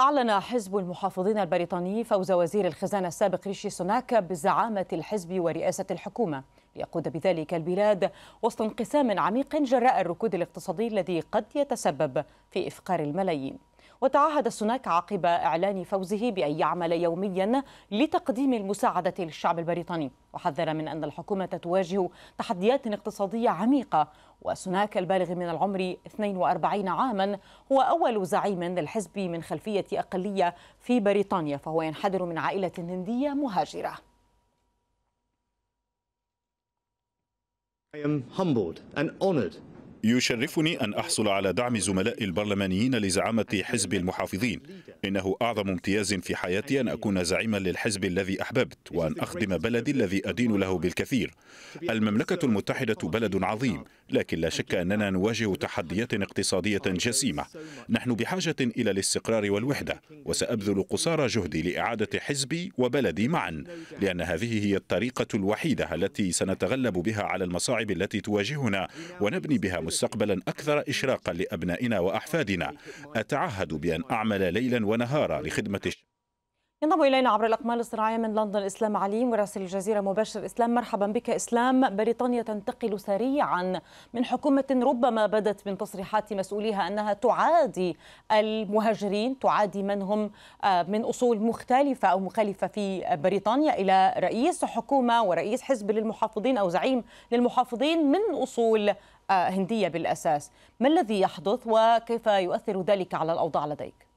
أعلن حزب المحافظين البريطاني فوز وزير الخزانة السابق ريشي سوناك بزعامة الحزب ورئاسة الحكومة ليقود بذلك البلاد وسط انقسام عميق جراء الركود الاقتصادي الذي قد يتسبب في إفقار الملايين وتعهد سوناك عقب إعلان فوزه بأن يعمل يوميا لتقديم المساعدة للشعب البريطاني وحذر من أن الحكومة تواجه تحديات اقتصادية عميقة وسوناك البالغ من العمر 42 عاما هو أول زعيم للحزب من خلفية أقلية في بريطانيا فهو ينحدر من عائلة هندية مهاجرة I am humbled and honored يشرفني أن أحصل على دعم زملائي البرلمانيين لزعامة حزب المحافظين إنه أعظم امتياز في حياتي أن أكون زعيما للحزب الذي أحببت وأن أخدم بلدي الذي أدين له بالكثير المملكة المتحدة بلد عظيم لكن لا شك أننا نواجه تحديات اقتصادية جسيمة نحن بحاجة إلى الاستقرار والوحدة وسأبذل قصارى جهدي لإعادة حزبي وبلدي معا لأن هذه هي الطريقة الوحيدة التي سنتغلب بها على المصاعب التي تواجهنا ونبني بها مستقبلا أكثر إشراقا لأبنائنا وأحفادنا أتعهد بأن أعمل ليلا ونهارا لخدمة ينضم الينا عبر الاقمال الصناعيه من لندن اسلام علي مراسل الجزيره مباشر اسلام مرحبا بك اسلام بريطانيا تنتقل سريعا من حكومه ربما بدت من تصريحات مسؤوليها انها تعادي المهاجرين تعادي من هم آه، من اصول مختلفه او مخالفه في بريطانيا الى رئيس حكومه ورئيس حزب للمحافظين او زعيم للمحافظين من اصول آه، هندية بالأساس ما الذي يحدث وكيف يؤثر ذلك على الأوضاع لديك؟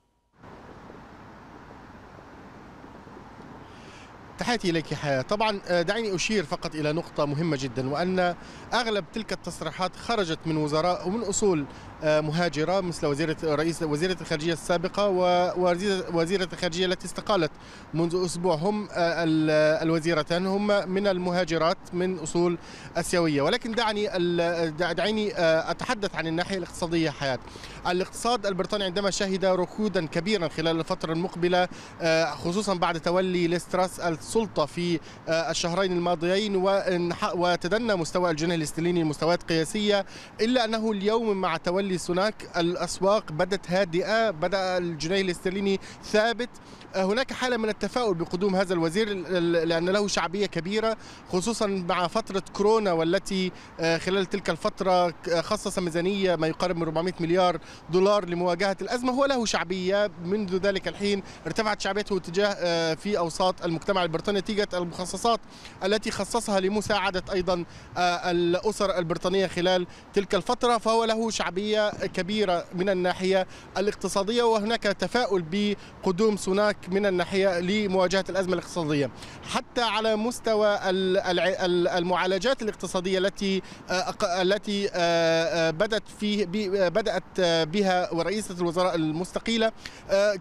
تحياتي إليك حياة طبعا آه، دعيني أشير فقط إلى نقطة مهمة جدا وأن أغلب تلك التصريحات خرجت من وزراء ومن أصول آه، مهاجرة مثل وزيرة رئيس وزيرة الخارجية السابقة ووزيرة الخارجية التي استقالت منذ أسبوع هم آه، الوزيرتان هم من المهاجرات من أصول أسيوية ولكن دعني دعيني أتحدث عن الناحية الاقتصادية حياة الاقتصاد البريطاني عندما شهد ركودا كبيرا خلال الفترة المقبلة خصوصا بعد تولي ليستراس السلطة في آه، الشهرين الماضيين وتدنى مستوى الجنيه الاسترليني لمستويات قياسية إلا أنه اليوم مع تولي سوناك الأسواق بدت هادئة بدأ الجنيه الاسترليني ثابت آه، هناك حالة من التفاؤل بقدوم هذا الوزير لأن له شعبية كبيرة خصوصا مع فترة كورونا والتي آه، خلال تلك الفترة خصص ميزانية ما يقارب من 400 مليار دولار لمواجهة الأزمة هو له شعبية منذ ذلك الحين ارتفعت شعبيته تجاه في أوساط المجتمع البرتغالي البريطانية نتيجة المخصصات التي خصصها لمساعدة أيضا آه، الأسر البريطانية خلال تلك الفترة فهو له شعبية كبيرة من الناحية الاقتصادية وهناك تفاؤل بقدوم سوناك من الناحية لمواجهة الأزمة الاقتصادية حتى على مستوى المعالجات الاقتصادية التي آه، التي آه، بدأت فيه بدأت بها ورئيسة الوزراء المستقيلة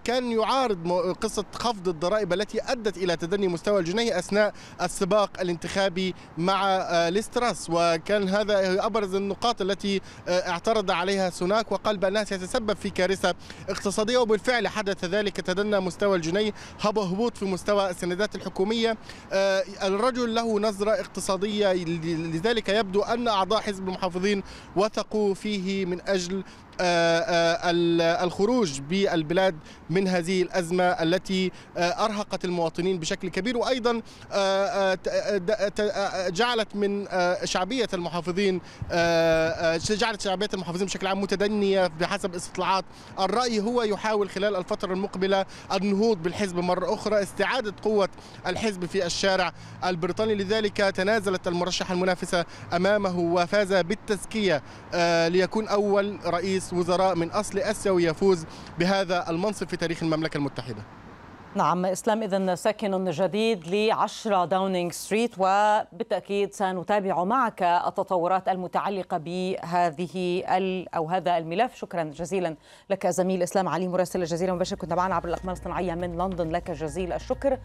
كان يعارض قصة خفض الضرائب التي أدت إلى تدني مستوى الجنيه أثناء السباق الانتخابي مع آه، ليستراس وكان هذا أبرز النقاط التي آه، اعترض عليها سوناك وقال بأنها سيتسبب في كارثة اقتصادية وبالفعل حدث ذلك تدنى مستوى الجنيه هبوط في مستوى السندات الحكومية آه، الرجل له نظرة اقتصادية لذلك يبدو أن أعضاء حزب المحافظين وثقوا فيه من أجل آه، آه، الخروج بالبلاد من هذه الأزمة التي آه، أرهقت المواطنين بشكل كبير وأيضا جعلت من شعبية المحافظين جعلت شعبية المحافظين بشكل عام متدنية بحسب استطلاعات الرأي هو يحاول خلال الفترة المقبلة النهوض بالحزب مرة أخرى استعادة قوة الحزب في الشارع البريطاني لذلك تنازلت المرشحة المنافسة أمامه وفاز بالتزكية ليكون أول رئيس وزراء من أصل أسيوي يفوز بهذا المنصب في تاريخ المملكة المتحدة نعم إسلام إذا ساكن جديد لعشرة داونينغ ستريت وبالتأكيد سنتابع معك التطورات المتعلقة بهذه أو هذا الملف شكرا جزيلا لك زميل إسلام علي مراسل الجزيرة مباشر كنت معنا عبر الأقمار الصناعية من لندن لك جزيل الشكر